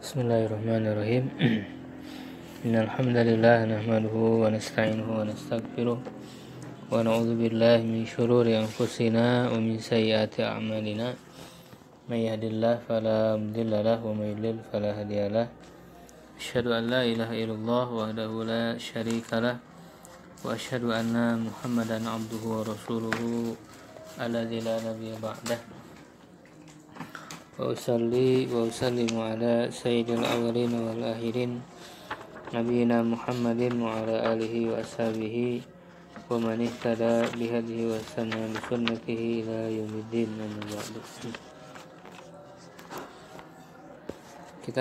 بسم الله الرحمن الرحيم إن الحمد لله نحمده ونستعينه ونستغفره ونعوذ بالله من شرور أنفسنا ومن سيئات أعمالنا من يهد الله فلا مضل له ومن يضلل فلا هادي له أشهد أن لا إله إلا الله وحده لا شريك له وأشهد أن محمدا عبده ورسوله الذي لا نبي بعده kita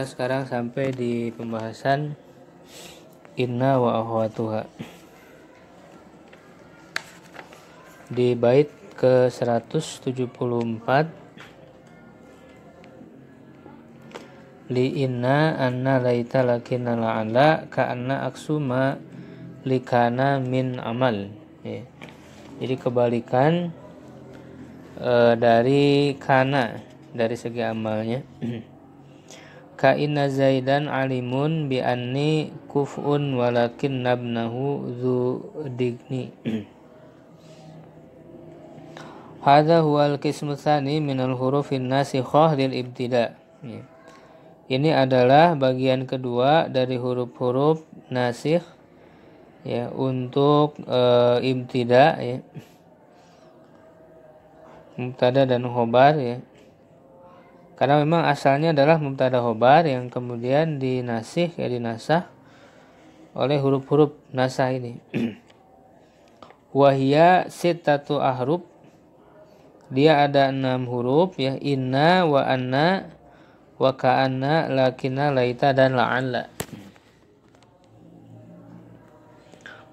sekarang sampai di pembahasan inna wa ahwatuha di bait ke 174 li inna anna laita lakinna la'ala ka'anna aksuma likana min amal ya. jadi kebalikan e, dari kana dari segi amalnya ka'inna zaidan alimun bi anni kuf'un walakin nabnahu zu digni hadha huwa al-qismu tsani min al-hurufin nasikhah lil ibtida' ya ini adalah bagian kedua dari huruf-huruf nasih ya untuk e, imtida ya mubtada dan khobar ya karena memang asalnya adalah mubtada khobar yang kemudian dinasih, ya dinasah oleh huruf-huruf nasah ini wahia sitatu ahruf dia ada enam huruf ya inna wa anna wa ka'anna lakinna laita dan la'alla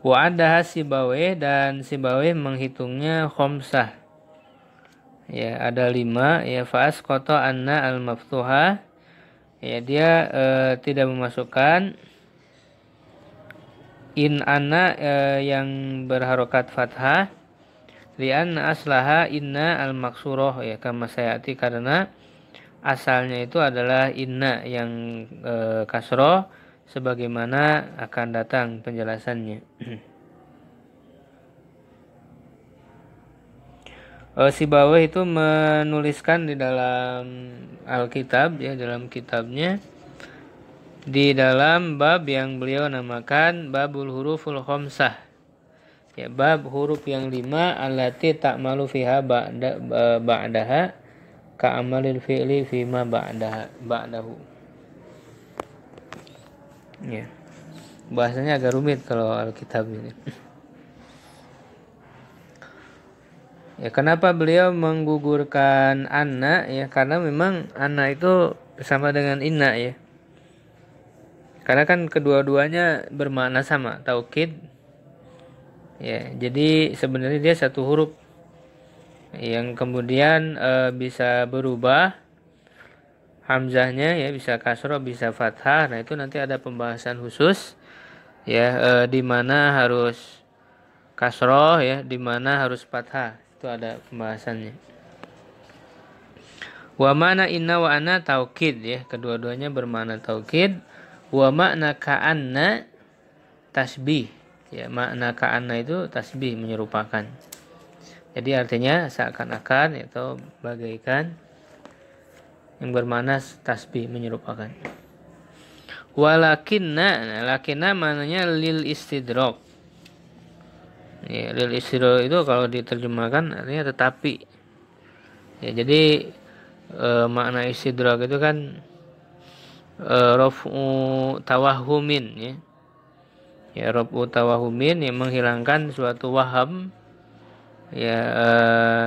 wa adaha sibawe dan sibawe menghitungnya khomsah ya ada lima ya fa'as koto anna al maftuha ya dia e, tidak memasukkan in anna e, yang berharokat fathah lian aslaha inna al maksuroh ya kama sayati karena asalnya itu adalah inna yang e, eh, kasroh sebagaimana akan datang penjelasannya. e, bawah itu menuliskan di dalam Alkitab ya dalam kitabnya di dalam bab yang beliau namakan babul huruful khomsah ya bab huruf yang lima alati tak malu fiha eh, ba'daha ka'amalil fi'li fima ba'dah ba'dahu ya bahasanya agak rumit kalau Alkitab ini ya kenapa beliau menggugurkan anak ya karena memang anak itu sama dengan inna ya karena kan kedua-duanya bermakna sama taukid ya jadi sebenarnya dia satu huruf yang kemudian e, bisa berubah hamzahnya ya bisa kasroh bisa fathah nah itu nanti ada pembahasan khusus ya e, di mana harus kasroh ya di mana harus fathah itu ada pembahasannya wa mana inna wa ana taukid ya kedua-duanya bermana taukid wa makna ka'anna tasbih ya makna ka'anna itu tasbih menyerupakan jadi artinya seakan-akan atau bagaikan yang bermanas tasbih menyerupakan walakinna nah, lakinna mananya lil istidrok ya, lil istidrok itu kalau diterjemahkan artinya tetapi ya jadi e, makna istidrok itu kan e, rofu tawahumin ya ya rofu tawahumin yang menghilangkan suatu waham ya eh,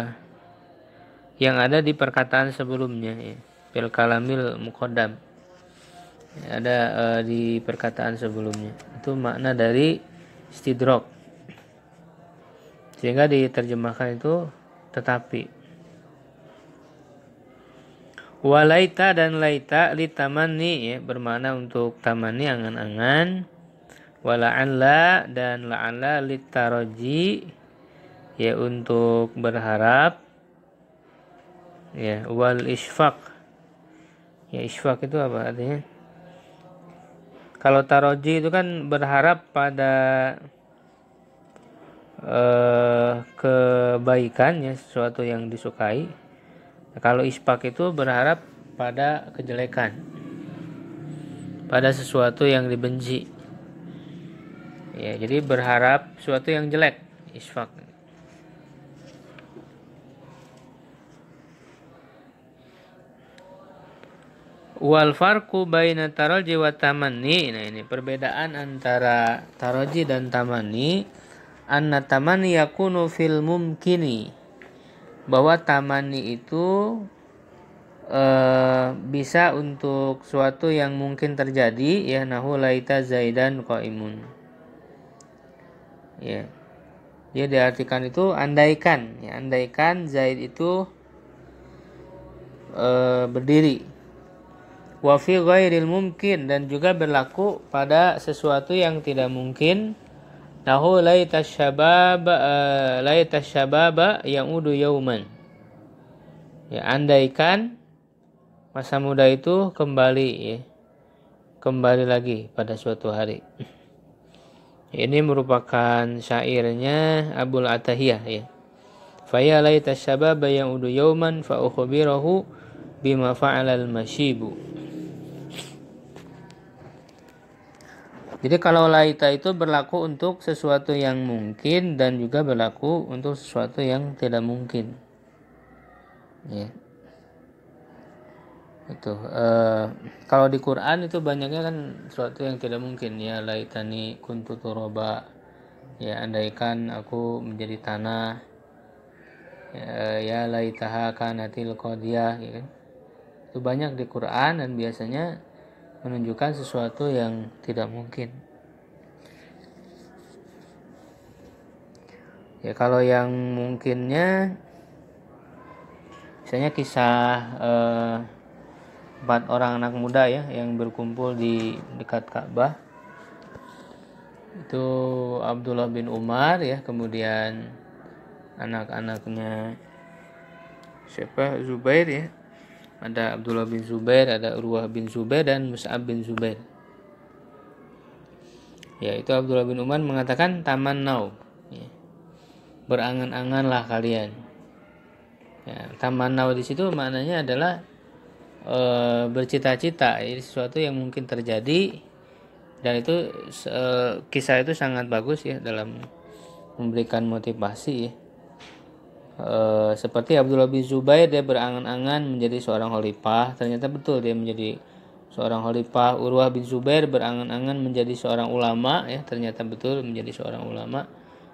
yang ada di perkataan sebelumnya ya fil kalamil mukodam ada eh, di perkataan sebelumnya itu makna dari istidrok sehingga diterjemahkan itu tetapi walaita dan laita li tamani ya, bermakna untuk tamani angan-angan wala'alla dan la'alla li taroji ya untuk berharap ya wal isfaq ya isfaq itu apa artinya kalau taroji itu kan berharap pada eh, kebaikan ya sesuatu yang disukai nah, kalau isfaq itu berharap pada kejelekan pada sesuatu yang dibenci ya jadi berharap sesuatu yang jelek isfaq wal farku baina taroji wa tamani nah ini perbedaan antara taroji dan tamani anna tamani yakunu fil mumkini bahwa tamani itu e, bisa untuk suatu yang mungkin terjadi ya nahu laita zaidan qaimun ya dia diartikan itu andaikan ya andaikan zaid itu e, berdiri wafi ghairil mumkin dan juga berlaku pada sesuatu yang tidak mungkin nahu laita syabab uh, laita yang udu yauman ya andaikan masa muda itu kembali ya kembali lagi pada suatu hari ini merupakan syairnya Abul Atahiyah ya faya laita yang udu yauman fa ukhbirahu bima fa'alal masyibu Jadi kalau laita itu berlaku untuk sesuatu yang mungkin dan juga berlaku untuk sesuatu yang tidak mungkin. Ya. Itu e, kalau di Quran itu banyaknya kan sesuatu yang tidak mungkin ya laitani kuntu turoba ya andaikan aku menjadi tanah ya, ya laitaha kanatil qadiyah ya kan? Itu banyak di Quran dan biasanya menunjukkan sesuatu yang tidak mungkin. Ya kalau yang mungkinnya misalnya kisah eh, empat orang anak muda ya yang berkumpul di dekat Ka'bah itu Abdullah bin Umar ya kemudian anak-anaknya siapa Zubair ya ada Abdullah bin Zubair ada Urwah bin Zubair dan Mus'ab bin Zubair yaitu Abdullah bin Uman mengatakan taman nau ya. berangan-anganlah kalian ya, taman nau di situ maknanya adalah e, bercita-cita ini sesuatu yang mungkin terjadi dan itu e, kisah itu sangat bagus ya dalam memberikan motivasi ya Eh, seperti Abdullah bin Zubair dia berangan-angan menjadi seorang khalifah ternyata betul dia menjadi seorang khalifah Urwah bin Zubair berangan-angan menjadi seorang ulama ya ternyata betul menjadi seorang ulama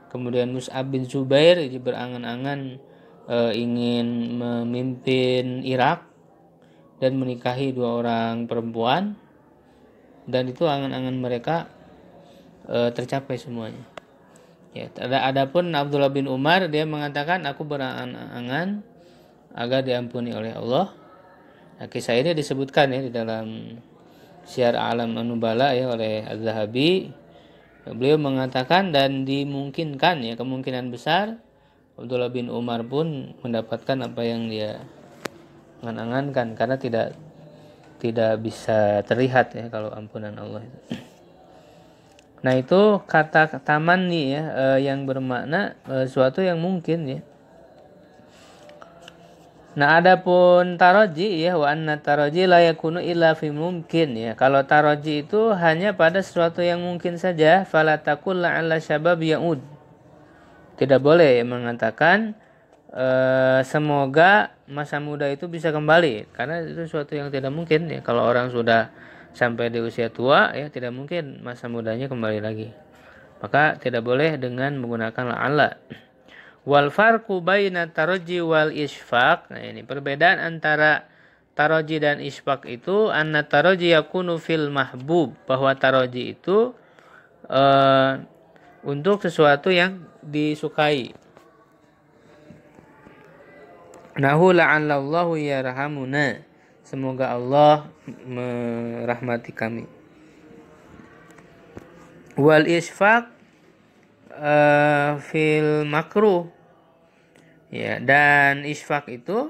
kemudian Mus'ab bin Zubair dia berangan-angan e, ingin memimpin Irak dan menikahi dua orang perempuan dan itu angan-angan mereka e, tercapai semuanya Ya, ada adapun Abdullah bin Umar dia mengatakan aku berangan-angan agar diampuni oleh Allah. Nah, kisah ini disebutkan ya di dalam Syiar Alam Anubala ya oleh Az-Zahabi. Beliau mengatakan dan dimungkinkan ya kemungkinan besar Abdullah bin Umar pun mendapatkan apa yang dia angan karena tidak tidak bisa terlihat ya kalau ampunan Allah itu. Nah itu kata taman nih ya e, yang bermakna e, suatu yang mungkin ya. Nah adapun taroji ya wa anna taroji la yakunu illa fi mungkin ya. Kalau taroji itu hanya pada sesuatu yang mungkin saja fala ala la'alla syabab ya'ud. Tidak boleh ya, mengatakan e, semoga masa muda itu bisa kembali karena itu sesuatu yang tidak mungkin ya kalau orang sudah sampai di usia tua ya tidak mungkin masa mudanya kembali lagi. Maka tidak boleh dengan menggunakan la'ala. Wal farqu baina taraji wal isfaq. Nah, ini perbedaan antara taraji dan isfaq itu anna taraji yakunu fil mahbub bahwa taraji itu uh, untuk sesuatu yang disukai. Nahu la'allahu yarhamuna Semoga Allah merahmati kami. Wal isfaq uh, eh, fil makruh. Ya, dan isfaq itu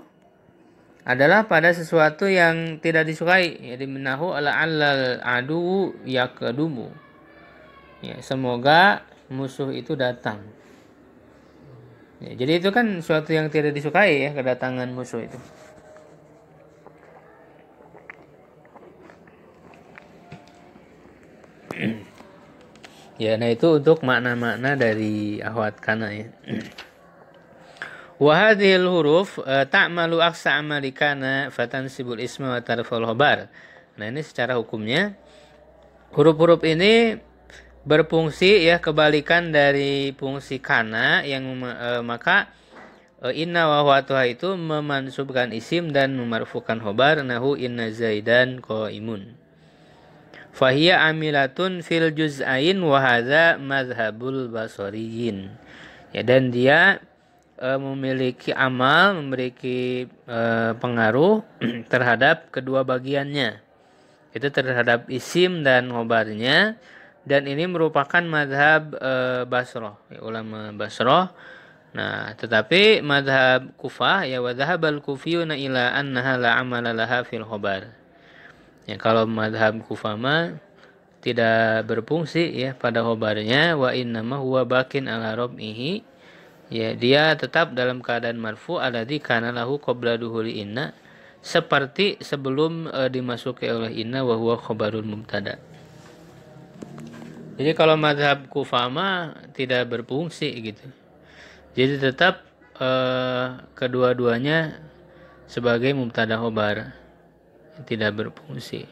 adalah pada sesuatu yang tidak disukai. Jadi menahu ala alal adu kedumu. Ya, semoga musuh itu datang. Ya, jadi itu kan sesuatu yang tidak disukai ya kedatangan musuh itu. Ya, nah itu untuk makna-makna dari ahwat kana ya. Wahadil huruf eh, tak malu aksa amalikana fatan sibul isma wa tarfal hobar. Nah ini secara hukumnya huruf-huruf ini berfungsi ya kebalikan dari fungsi kana yang e, maka e, inna wahwatuha itu memansubkan isim dan memarfukan hobar nahu inna zaidan ko imun fahiya amilatun fil juz'ain wahada madhabul basoriyin. Ya dan dia e, memiliki amal, memiliki e, pengaruh terhadap kedua bagiannya. Itu terhadap isim dan ngobarnya dan ini merupakan madhab e, Basroh, ya, ulama Basroh. Nah, tetapi madhab Kufah ya al kufiyuna ila annaha la amala laha fil khobar. Ya, kalau madhab kufama tidak berfungsi ya pada hobarnya wa inna ma huwa bakin ala rabbihi ya dia tetap dalam keadaan marfu alladzi kana lahu qabla duhuli inna seperti sebelum e, dimasuki oleh inna wa huwa khabarul mubtada jadi kalau madhab kufama tidak berfungsi gitu jadi tetap e, kedua-duanya sebagai mubtada hobar tidak berfungsi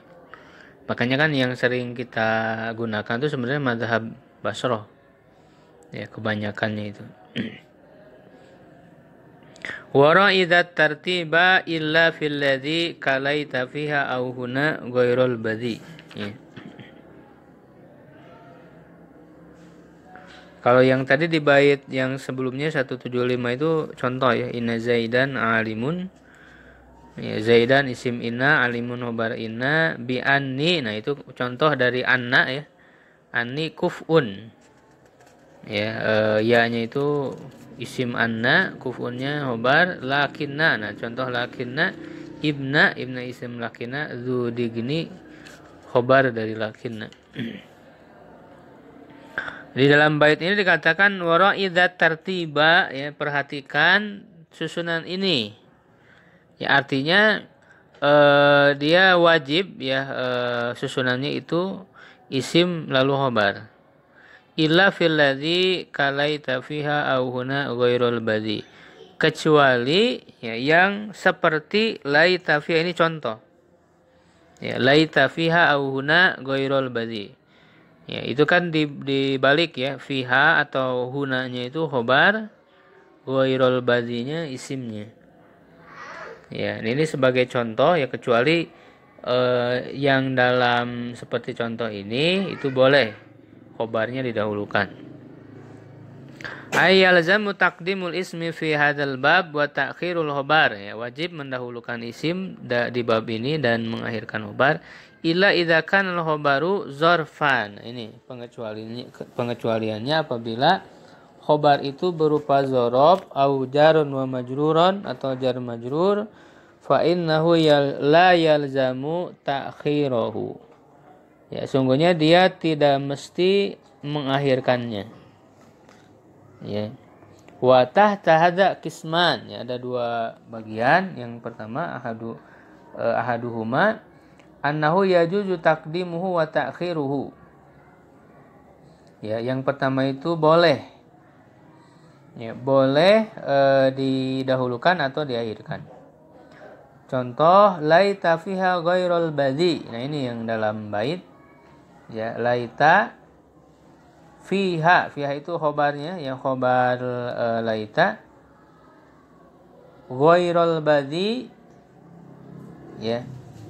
makanya kan yang sering kita gunakan itu sebenarnya madhab basroh ya kebanyakannya itu idza tartiba illa fil ladzi kalaita fiha aw huna ghairul badi. Ya. Kalau yang tadi di bait yang sebelumnya 175 itu contoh ya inna zaidan alimun ya, Zaidan isim inna alimun hobar inna bi anni nah itu contoh dari anna ya anni kufun ya e, ya-nya itu isim anna kufunnya hobar lakinna nah contoh lakinna ibna ibna isim lakinna digni hobar dari lakinna di dalam bait ini dikatakan idza tartiba ya perhatikan susunan ini ya artinya eh, dia wajib ya eh, susunannya itu isim lalu khobar illa fil ladzi kalaita fiha au huna ghairul badi kecuali ya yang seperti laita fiha ini contoh ya laita fiha au huna ghairul badi ya itu kan di dibalik ya fiha atau hunanya itu khobar ghairul badinya isimnya ya ini sebagai contoh ya kecuali eh, yang dalam seperti contoh ini itu boleh kobarnya didahulukan Ayyalzamu taqdimul ismi fi hadal bab wa ta'khirul khobar ya wajib mendahulukan isim di bab ini dan mengakhirkan khobar ila idakan al khobaru zorfan ini pengecualiannya pengecualiannya apabila khobar itu berupa zorob au jarun wa majruron atau jar majrur fa innahu yal, la yalzamu ta'khirahu ya sungguhnya dia tidak mesti mengakhirkannya ya wa tahta kisman ya ada dua bagian yang pertama ahadu eh, ahaduhuma annahu yajuzu takdimuhu wa ta'khiruhu ya yang pertama itu boleh ya boleh e, didahulukan atau diakhirkan contoh laita fiha ghairul badi nah ini yang dalam bait ya laita fiha fiha itu khobarnya yang khobar e, laita ghairul badi ya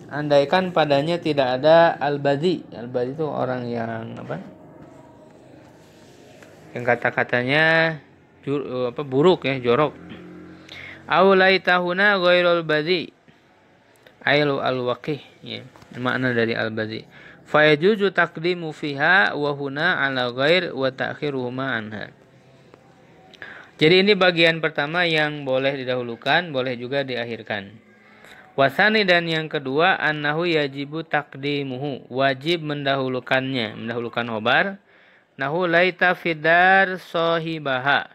andaikan padanya tidak ada al badi al badi itu orang yang apa yang kata-katanya jur, eh, apa buruk ya jorok awlai tahuna ghairul badi ailu al waqih ya makna dari al badi yajuzu taqdimu fiha wa huna ala ghair wa ta'khiruhuma anha jadi ini bagian pertama yang boleh didahulukan boleh juga diakhirkan Wasani dan yang kedua annahu yajibu taqdimuhu, wajib mendahulukannya mendahulukan hobar nahu laita fidar sohibaha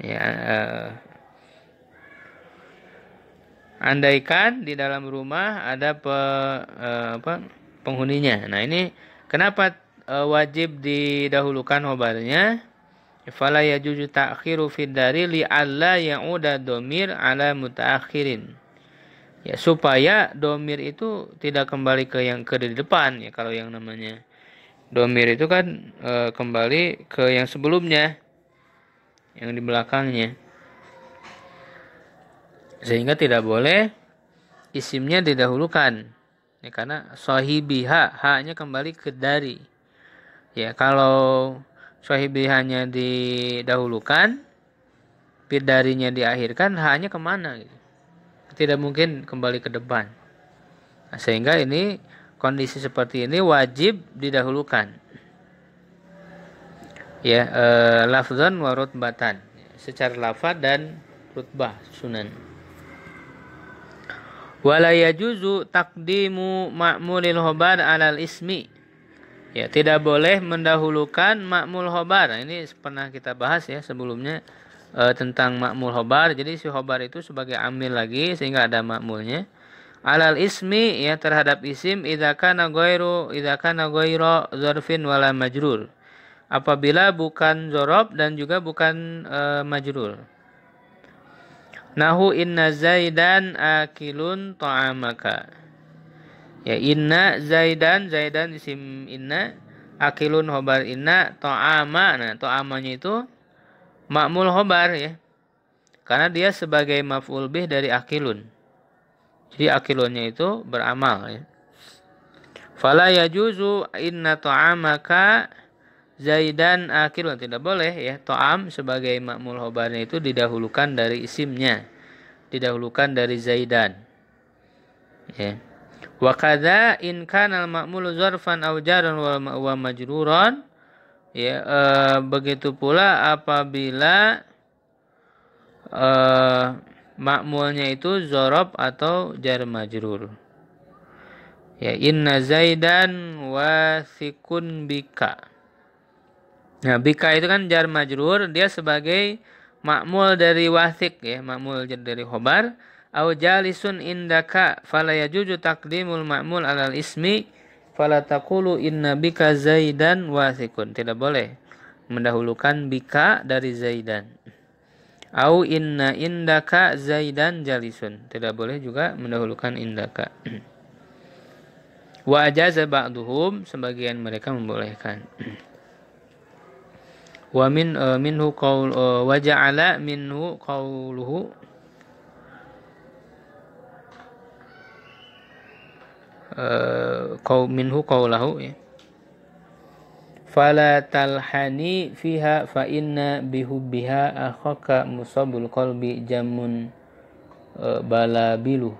ya eh, andaikan di dalam rumah ada pe, eh, apa, penghuninya nah ini kenapa eh, wajib didahulukan hobarnya fala yajuzu ta'khiru fid dari li alla udah domir ala mutaakhirin ya supaya domir itu tidak kembali ke yang ke di depan ya kalau yang namanya domir itu kan e, kembali ke yang sebelumnya yang di belakangnya sehingga tidak boleh isimnya didahulukan ya karena sahibiha haknya kembali ke dari ya kalau sahibihanya didahulukan bidarinya diakhirkan haknya kemana gitu tidak mungkin kembali ke depan nah, sehingga ini kondisi seperti ini wajib didahulukan ya uh, lafzan wa rutbatan secara lafaz dan rutbah sunan wala yajuzu takdimu ma'mulil hobar alal ismi ya tidak boleh mendahulukan makmul hobar nah, ini pernah kita bahas ya sebelumnya e, tentang makmul hobar jadi si hobar itu sebagai amil lagi sehingga ada makmulnya alal ismi ya terhadap isim idza kana ghairu idza kana ghairu zarfin wala majrur apabila bukan zorob dan juga bukan e, majrur. Nahu inna zaidan akilun ta'amaka. Ya inna zaidan, zaidan isim inna, akilun hobar inna, ta'ama. Nah ta'amanya itu makmul hobar ya. Karena dia sebagai maf'ul bih dari akilun. Jadi akilunnya itu beramal ya. Fala yajuzu inna ta'amaka Zaidan akilun tidak boleh ya to'am sebagai makmul hobarnya itu didahulukan dari isimnya didahulukan dari Zaidan ya wa kadza in kana al makmul zarfan aw jaran wa majruran ya e, begitu pula apabila e, makmulnya itu zorob atau jar majrur ya inna zaidan wasikun bika Nah, bika itu kan jar majrur, dia sebagai makmul dari wasik ya, makmul dari khobar. Au jalisun indaka fala yajuju makmul alal ismi fala taqulu inna bika zaidan wasikun. Tidak boleh mendahulukan bika dari zaidan. Au inna indaka zaidan jalisun. Tidak boleh juga mendahulukan indaka. Wa ajaza ba'duhum sebagian mereka membolehkan. wa min uh, minhu qaul uh, wa ja'ala minhu qauluhu uh, qaul minhu qaulahu ya fala talhani fiha fa inna bihubbiha akhaka musabul qalbi jamun uh, balabilu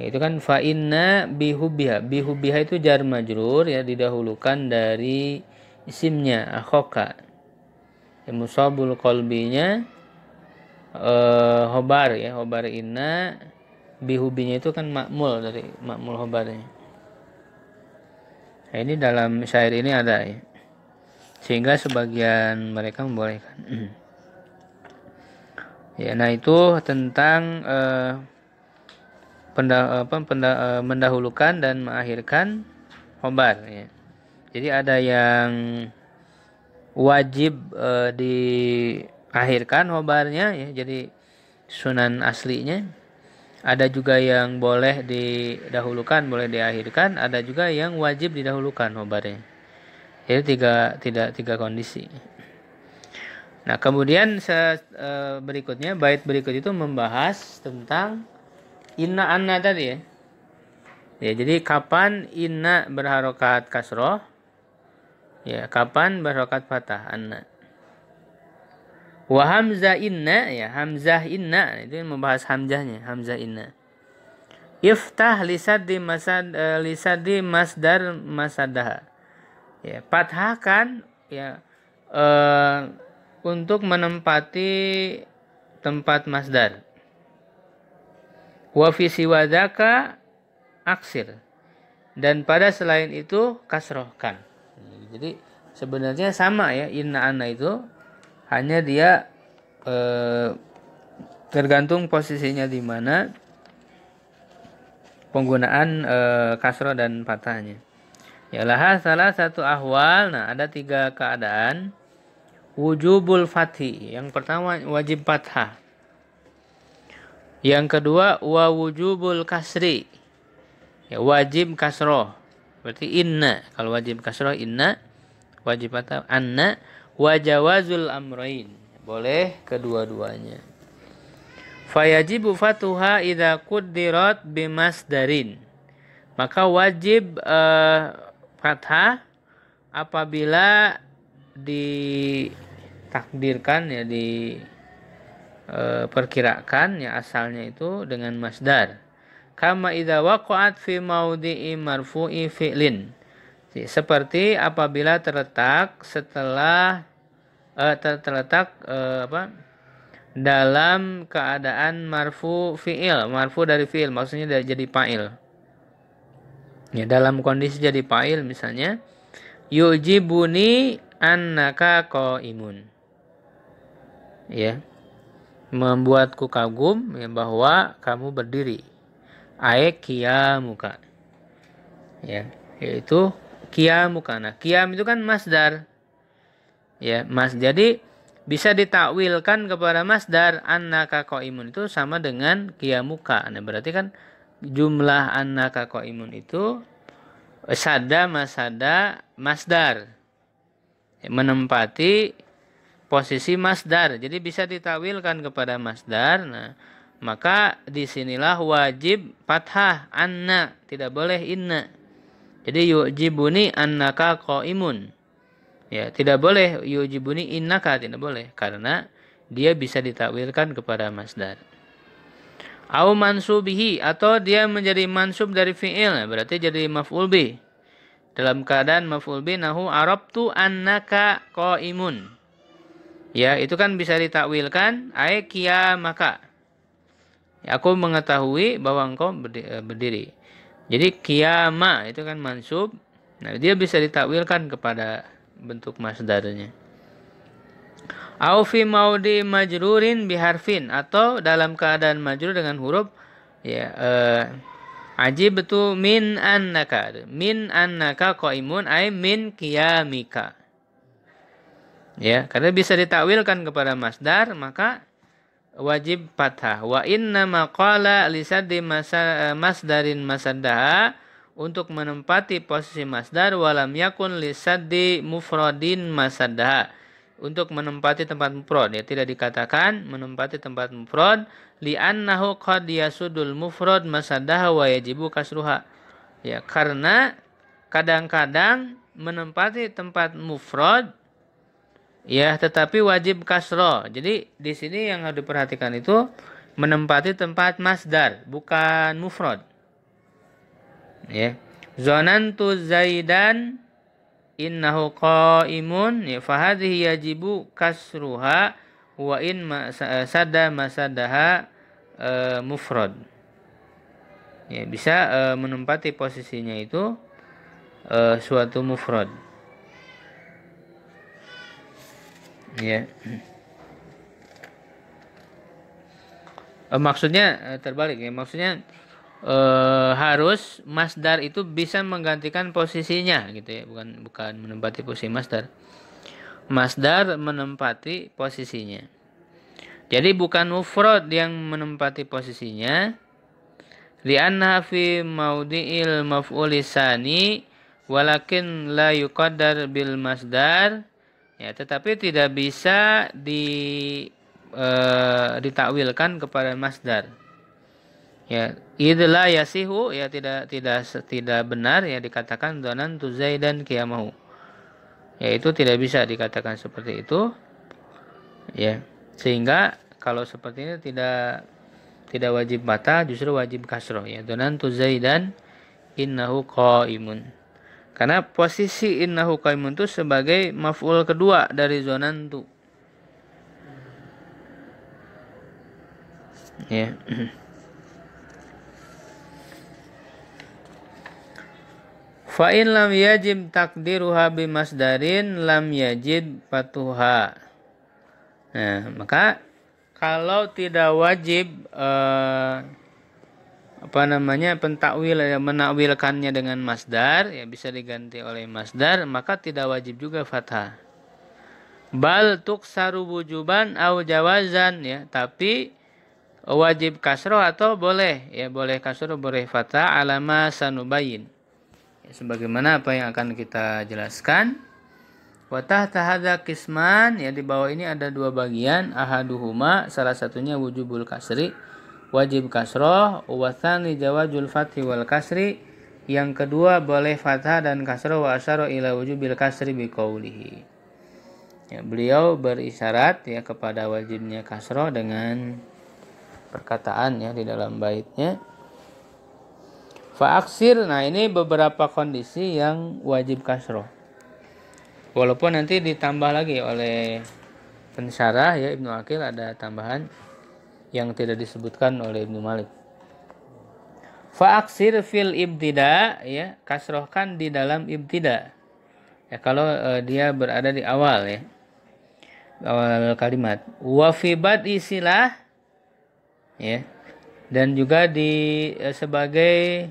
ya, itu kan fa inna bihubbiha bihubbiha itu jar majrur ya didahulukan dari isimnya akhoka ya, musabul kolbinya eh, hobar ya hobar inna bihubinya itu kan makmul dari makmul hobarnya nah, ini dalam syair ini ada ya sehingga sebagian mereka membolehkan ya nah itu tentang eh, pendah, apa, pendah, eh, mendahulukan dan mengakhirkan hobar ya jadi ada yang wajib e, diakhirkan hobarnya ya. Jadi sunan aslinya. Ada juga yang boleh didahulukan, boleh diakhirkan. Ada juga yang wajib didahulukan hobarnya. Jadi tiga tidak tiga kondisi. Nah, kemudian se, e, berikutnya bait berikut itu membahas tentang inna anna tadi ya. Ya, jadi kapan inna berharokat kasroh Ya, kapan barokat fathah anna? Wa hamzah inna ya, hamzah inna itu membahas hamzahnya, hamzah inna. Iftah di masad uh, eh, di masdar masadah Ya, fathahkan ya uh, untuk menempati tempat masdar. Wa fi siwadaka aksir. Dan pada selain itu kasrohkan. Jadi sebenarnya sama ya inna ana itu hanya dia eh, tergantung posisinya di mana penggunaan eh, kasro dan patahnya. Ya, lah, salah satu ahwal. Nah, ada tiga keadaan. Wujubul fathi. Yang pertama wajib fathah. Yang kedua wa wujubul kasri. Ya, wajib kasroh berarti inna kalau wajib kasroh inna wajib atau anna wajawazul amrain boleh kedua-duanya fayajibu fatuha kudirat bimas darin maka wajib uh, fathah apabila ditakdirkan ya diperkirakan eh, uh, ya asalnya itu dengan masdar kama idza waqa'at fi maudhi'i marfu'i fi'lin seperti apabila terletak setelah uh, ter terletak uh, apa dalam keadaan marfu fi'il marfu dari fi'il maksudnya dari jadi fa'il ya dalam kondisi jadi fa'il misalnya yujibuni annaka qaimun ya membuatku kagum ya, bahwa kamu berdiri Aek kia muka ya yaitu muka nah kia itu kan masdar ya mas jadi bisa ditakwilkan kepada masdar annaka qaimun itu sama dengan kia muka nah berarti kan jumlah annaka qaimun itu sada masada masdar ya, menempati posisi masdar jadi bisa ditakwilkan kepada masdar nah maka disinilah wajib fathah anna tidak boleh inna jadi yujibuni annaka qaimun ya tidak boleh yujibuni innaka tidak boleh karena dia bisa ditakwilkan kepada masdar au mansubihi atau dia menjadi mansub dari fi'il berarti jadi maf'ul bi dalam keadaan maf'ul bi nahu arabtu annaka qaimun ya itu kan bisa ditakwilkan ay maka Ya, aku mengetahui bahwa engkau eh, berdiri. Jadi kiama itu kan mansub. Nah, dia bisa ditakwilkan kepada bentuk masdarnya. Au fi maudi majrurin biharfin atau dalam keadaan majrur dengan huruf ya eh, ajib itu min annaka. Min annaka qaimun ay min kiamika. Ya, karena bisa ditakwilkan kepada masdar, maka wajib fathah. Wa inna maqala lisaddi eh, masdarin masaddaha untuk menempati posisi masdar walam yakun lisaddi mufrodin masaddaha untuk menempati tempat mufrod ya tidak dikatakan menempati tempat mufrod li li'annahu qad yasudul mufrod masaddaha wa yajibu kasruha ya karena kadang-kadang menempati tempat mufrod Ya, tetapi wajib kasro. Jadi di sini yang harus diperhatikan itu menempati tempat masdar, bukan mufrad. Ya. Zonantu Zaidan innahu qaimun ya fahadhihi yajibu kasruha wa in sada eh, masadaha e, eh, mufrad. Ya, bisa e, menempati posisinya itu e, suatu mufrad. Iya. Eh, maksudnya eh, terbalik ya. Maksudnya eh, harus masdar itu bisa menggantikan posisinya gitu ya, bukan bukan menempati posisi masdar. Masdar menempati posisinya. Jadi bukan mufrad yang menempati posisinya. Li'anna fi maudi'il maf'ulisani walakin la yuqaddar bil masdar Ya, tetapi tidak bisa di e, ditakwilkan kepada masdar. Ya, idlah yasihu ya tidak tidak tidak benar ya dikatakan donan tuzai dan kiamahu. Ya itu tidak bisa dikatakan seperti itu. Ya, sehingga kalau seperti ini tidak tidak wajib mata justru wajib kasroh ya donan tuzai dan innahu qaimun. Karena posisi innahu qaimun itu sebagai maf'ul kedua dari zonantu. Ya. Yeah. Fa'in lam yajib takdiruha masdarin lam yajid patuha. Nah, maka kalau tidak wajib eh, apa namanya pentakwil ya, menakwilkannya dengan masdar ya bisa diganti oleh masdar maka tidak wajib juga fathah bal tuk wujuban au jawazan ya tapi wajib kasroh atau boleh ya boleh kasroh boleh fathah alama sanubayin ya, sebagaimana apa yang akan kita jelaskan Watah tahada kisman ya di bawah ini ada dua bagian ahaduhuma salah satunya wujubul kasri wajib kasroh wasani Jawa fathi wal kasri yang kedua boleh fathah dan kasroh wa asharo ila wujubil kasri kaulihi ya, beliau berisyarat ya kepada wajibnya kasroh dengan perkataan ya di dalam baitnya Faaksir, nah ini beberapa kondisi yang wajib kasroh. Walaupun nanti ditambah lagi oleh pensyarah ya Ibnu Akil ada tambahan yang tidak disebutkan oleh Ibnu Malik. Fa'aksir fil ibtida ya, kasrohkan di dalam ibtida. Ya kalau uh, dia berada di awal ya. Awal kalimat. Wa fi isilah ya. Dan juga di uh, sebagai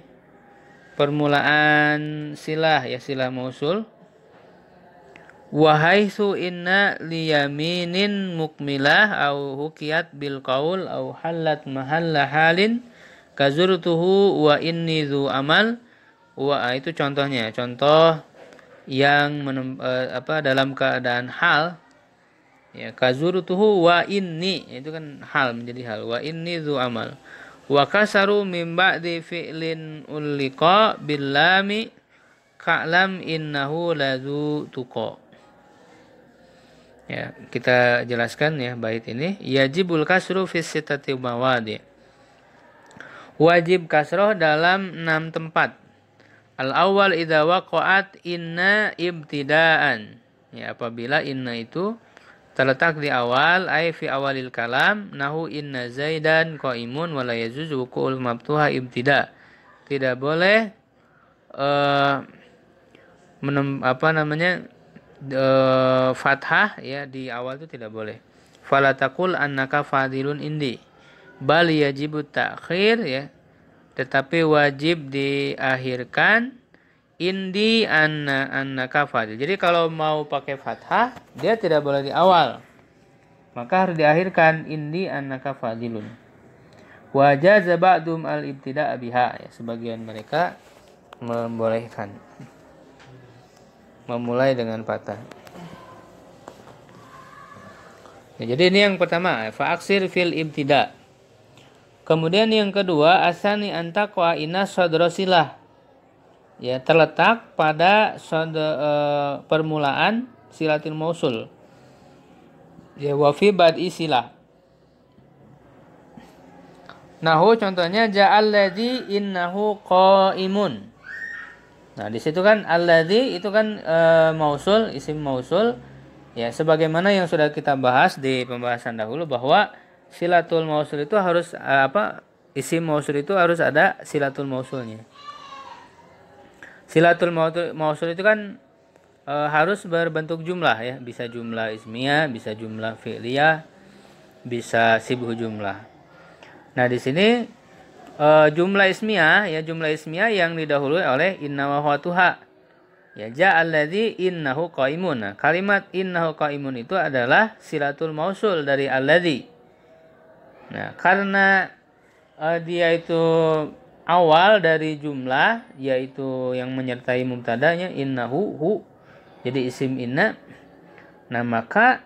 permulaan silah ya silah mausul wahai su inna liyaminin mukmilah au hukiyat bil qaul au halat mahalla halin kazurtuhu wa inni zu amal wa ah, itu contohnya ya. contoh yang menem, eh, apa dalam keadaan hal ya kazurtuhu wa inni itu kan hal menjadi hal wa inni zu amal wa kasaru mim ba'di fi'lin ulliqa billami ka'lam innahu lazu tuqa Ya, kita jelaskan ya bait ini yajibul kasru fi sitati mawadi. Wajib kasroh dalam enam tempat. Al awal idza waqa'at inna ibtidaan. Ya, apabila inna itu terletak di awal ay fi awalil kalam nahu inna zaidan qaimun wala yajuzu wuqu'ul mabtuha ibtida. Tidak boleh uh, menem, apa namanya e, fathah ya di awal itu tidak boleh. Falatakul annaka fadilun indi. Bal yajibu takhir ya. Tetapi wajib diakhirkan indi anna annaka fadil. Jadi kalau mau pakai fathah dia tidak boleh di awal. Maka harus diakhirkan indi annaka fadilun. Wajah zabadum al-ibtida' biha ya, sebagian mereka membolehkan memulai dengan patah. Ya, jadi ini yang pertama, faaksir fil ibtida. Kemudian yang kedua, asani antakwa ina sodrosilah. Ya, terletak pada sodo, e, permulaan silatil mausul. Ya, wafi bad isilah. Nahu contohnya ja'alladzi innahu qaimun. Nah, di situ kan alladzi itu kan e, mausul, isim mausul. Ya, sebagaimana yang sudah kita bahas di pembahasan dahulu bahwa silatul mausul itu harus eh, apa? Isim mausul itu harus ada silatul mausulnya. Silatul mausul itu kan e, harus berbentuk jumlah ya, bisa jumlah ismiyah, bisa jumlah fi'liyah, bisa sibuh jumlah. Nah, di sini uh, jumlah ismiyah ya jumlah ismiyah yang didahului oleh inna wa huwa tuha. Ya ja'alladzi innahu qaimun. Nah, kalimat innahu qaimun itu adalah silatul mausul dari alladzi. Nah, karena uh, dia itu awal dari jumlah yaitu yang menyertai mubtadanya innahu hu jadi isim inna nah maka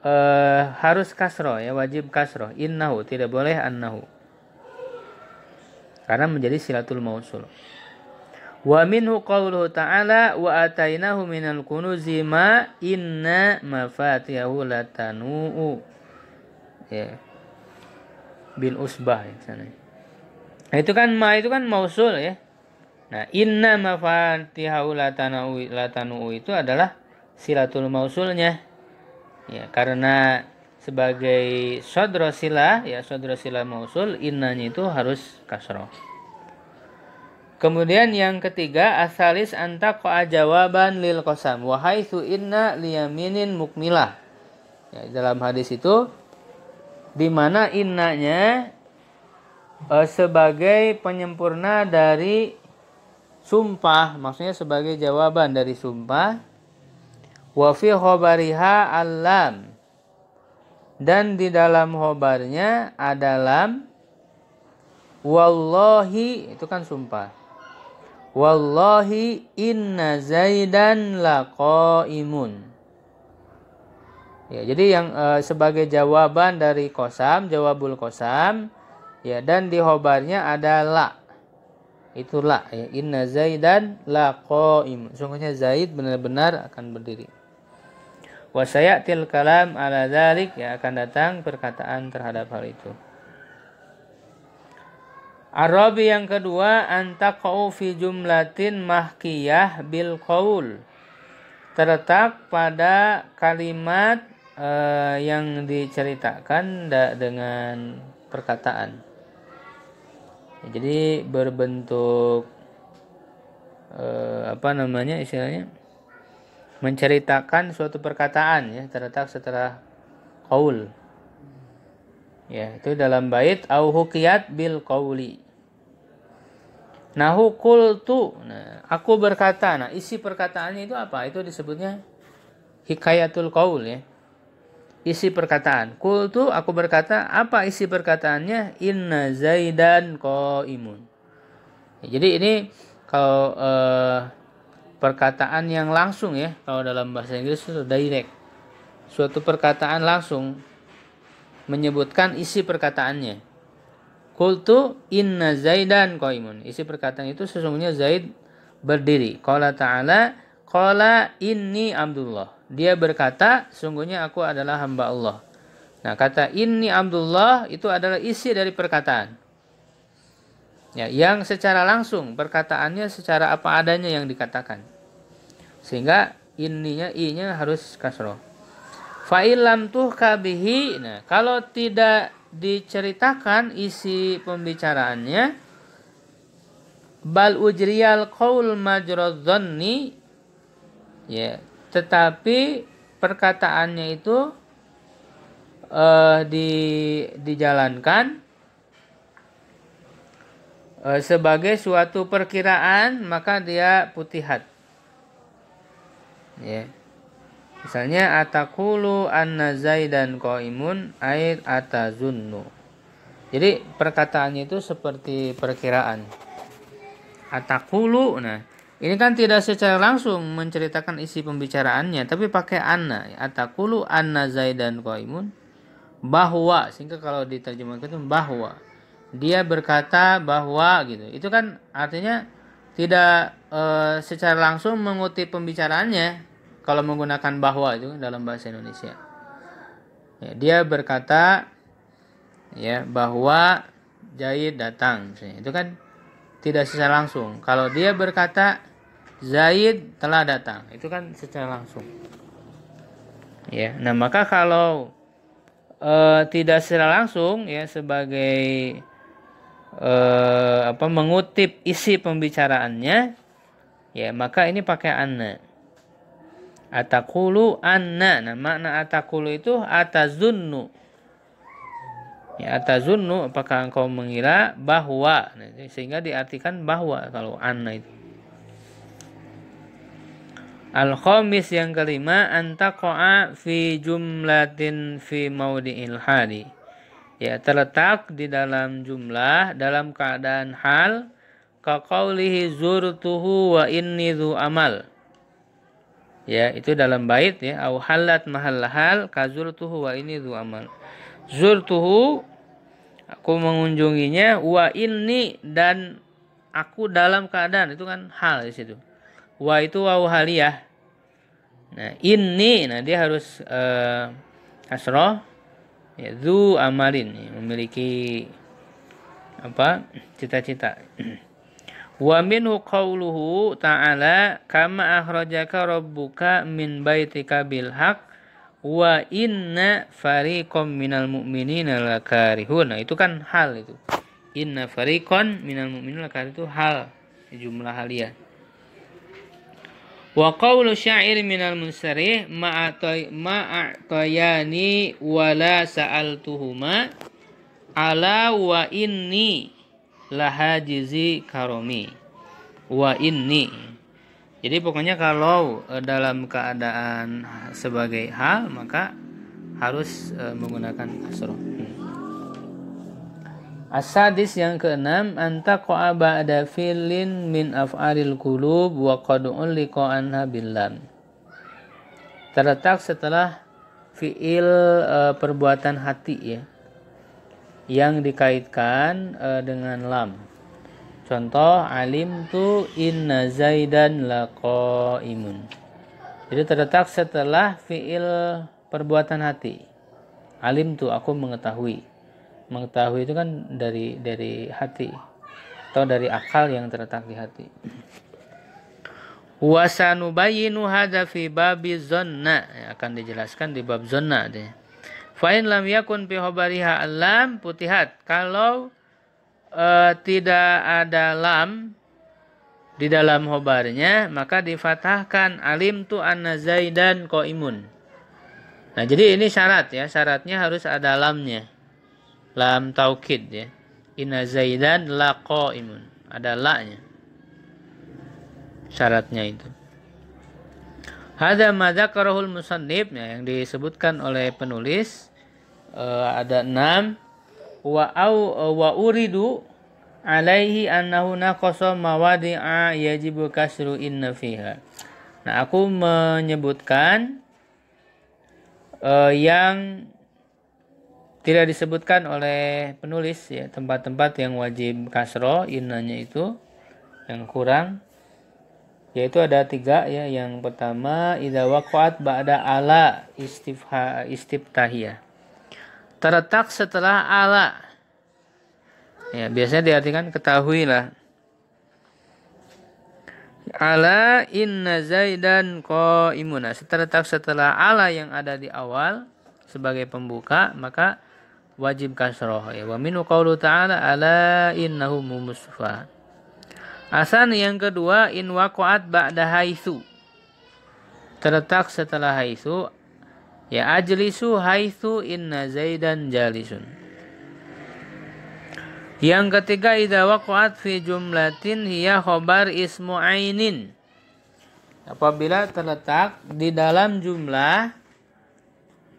uh, harus kasroh ya wajib kasroh innahu tidak boleh annahu karena menjadi silatul mausul. Wa minhu qawlu ta'ala wa atainahu minal kunuzi ma inna mafatihahu latanu'u. Ya. Bil usbah ya, sana. Nah, itu kan ma itu kan mausul ya. Nah, inna mafatihahu latanu'u latanu'u itu adalah silatul mausulnya. Ya, karena sebagai sodrosila ya sodrosila mausul innanya itu harus kasroh Kemudian yang ketiga asalis anta jawaban lil kosam wahai su inna liyaminin mukmilah. Ya, dalam hadis itu di mana innanya eh, sebagai penyempurna dari sumpah, maksudnya sebagai jawaban dari sumpah. Wa alam dan di dalam hobarnya adalah wallahi itu kan sumpah wallahi inna zaidan laqaimun ya jadi yang e, sebagai jawaban dari kosam jawabul kosam ya dan di hobarnya ada la itu la ya inna zaidan laqaimun sungguhnya zaid benar-benar akan berdiri til kalam ala dalik ya akan datang perkataan terhadap hal itu Arabi yang kedua kau fi jumlatin mahkiyah bil kaul terletak pada kalimat uh, yang diceritakan dengan perkataan jadi berbentuk uh, apa namanya istilahnya menceritakan suatu perkataan ya terletak setelah kaul ya itu dalam bait au hukiyat bil qauli nahu qultu nah aku berkata nah isi perkataannya itu apa itu disebutnya hikayatul kaul ya isi perkataan qultu aku berkata apa isi perkataannya inna zaidan qaimun ya, jadi ini kalau eh, perkataan yang langsung ya kalau dalam bahasa Inggris itu direct suatu perkataan langsung menyebutkan isi perkataannya kultu inna zaidan koimun isi perkataan itu sesungguhnya zaid berdiri kola ta'ala kola ini abdullah dia berkata sesungguhnya aku adalah hamba Allah nah kata ini abdullah itu adalah isi dari perkataan ya yang secara langsung perkataannya secara apa adanya yang dikatakan sehingga ininya i-nya harus kasroh fa'ilam tuh kabihi nah kalau tidak diceritakan isi pembicaraannya bal ujrial qaul majradzanni ya tetapi perkataannya itu eh, di dijalankan Eh, sebagai suatu perkiraan maka dia putihat. Ya. Misalnya atakulu anna zaidan qaimun air atazunnu. Jadi perkataannya itu seperti perkiraan. Atakulu nah ini kan tidak secara langsung menceritakan isi pembicaraannya tapi pakai anna atakulu anna zaidan qaimun bahwa sehingga kalau diterjemahkan itu bahwa dia berkata bahwa gitu itu kan artinya tidak e, secara langsung mengutip pembicaraannya kalau menggunakan bahwa itu dalam bahasa Indonesia ya, dia berkata ya bahwa Zaid datang misalnya. itu kan tidak secara langsung kalau dia berkata Zaid telah datang itu kan secara langsung ya nah maka kalau e, tidak secara langsung ya sebagai eh, apa mengutip isi pembicaraannya ya maka ini pakai anna atakulu anna nah makna atakulu itu atazunnu ya atazunnu apakah engkau mengira bahwa nah, sehingga diartikan bahwa kalau anna itu al khamis yang kelima antaqa fi jumlatin fi maudi ilhadi ya terletak di dalam jumlah dalam keadaan hal kaqaulihi zurtuhu wa inni dhu amal ya itu dalam bait ya au halat mahal ka kazurtuhu wa inni dhu amal zurtuhu aku mengunjunginya wa inni dan aku dalam keadaan itu kan hal di situ wa itu wa haliyah nah ini nah dia harus uh, asroh ya zu amalin ya, memiliki apa cita-cita wa minhu qawluhu ta'ala kama akhrajaka rabbuka min baitika bil haq wa inna fariqan minal mu'minina lakarihun nah itu kan hal itu inna fariqan minal mu'minina lakarihun itu hal jumlah haliah ya. Wa qawlu syair minal munsarih ma'atayani wala sa'altuhuma ala wa inni lahajizi karomi wa inni jadi pokoknya kalau eh, dalam keadaan sebagai hal maka harus eh, menggunakan asroh. Asadis yang keenam antaqa ba'da filin min af'aril qulub wa qad uliqa anha billan. Terletak setelah fiil e, perbuatan hati ya yang dikaitkan e, dengan lam. Contoh alim tu inna zaidan laqaimun. Jadi terletak setelah fiil perbuatan hati. Alim tu aku mengetahui mengetahui itu kan dari dari hati atau dari akal yang terletak di hati wasanubayinu hadza fi babi zonna ya, akan dijelaskan di bab zonna deh fa'in lam yakun fi khabariha alam putihat kalau uh, tidak ada lam di dalam hobarnya maka difatahkan alim tu anna zaidan koimun. Nah, jadi ini syarat ya, syaratnya harus ada lamnya lam taukid ya inna zaidan qaimun ada la-nya syaratnya itu Hada madzakarahul musannif ya, yang disebutkan oleh penulis uh, ada enam wa au wa uridu alaihi annahu naqasa mawadi'a yajibu kasru inna fiha. Nah, aku menyebutkan uh, yang tidak disebutkan oleh penulis ya tempat-tempat yang wajib kasro inanya itu yang kurang yaitu ada tiga ya yang pertama idza waqa'at ba'da ala istifha istiftahia terletak setelah ala ya biasanya diartikan ketahuilah ala inna zaidan qaimun terletak setelah ala yang ada di awal sebagai pembuka maka wajib kasroh ya. wa minu qawlu ta'ala ala innahu mumusfa asan yang kedua in waqa'at ba'da haitsu terletak setelah haitsu ya ajlisu haitsu inna zaidan jalisun yang ketiga idza waqa'at fi jumlatin hiya khobar ismu ainin apabila terletak di dalam jumlah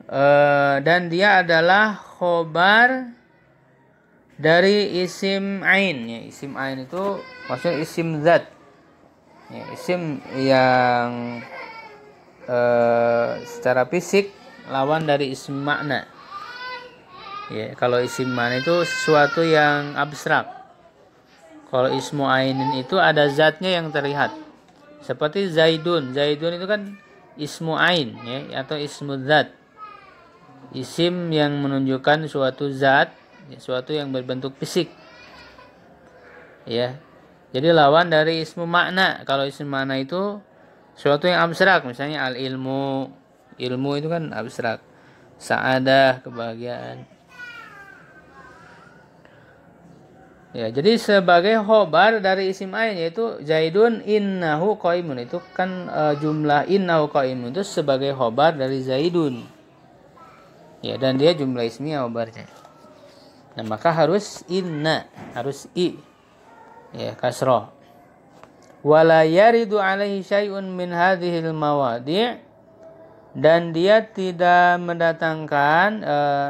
Eh, dan dia adalah khobar dari isim ain ya isim ain itu maksudnya isim zat ya, isim yang uh, secara fisik lawan dari isim makna ya kalau isim makna itu sesuatu yang abstrak kalau ismu ainin itu ada zatnya yang terlihat seperti zaidun zaidun itu kan ismu ain ya atau ismu zat isim yang menunjukkan suatu zat suatu yang berbentuk fisik ya jadi lawan dari ismu makna kalau ismu makna itu suatu yang abstrak misalnya al ilmu ilmu itu kan abstrak saadah kebahagiaan ya jadi sebagai hobar dari isim ain yaitu zaidun innahu qaimun itu kan e, jumlah innahu qaimun itu sebagai hobar dari zaidun ya dan dia jumlah ismiyah obarnya nah maka harus inna harus i ya kasroh wala yaridu alaihi syai'un min hadhil mawadi' dan dia tidak mendatangkan uh,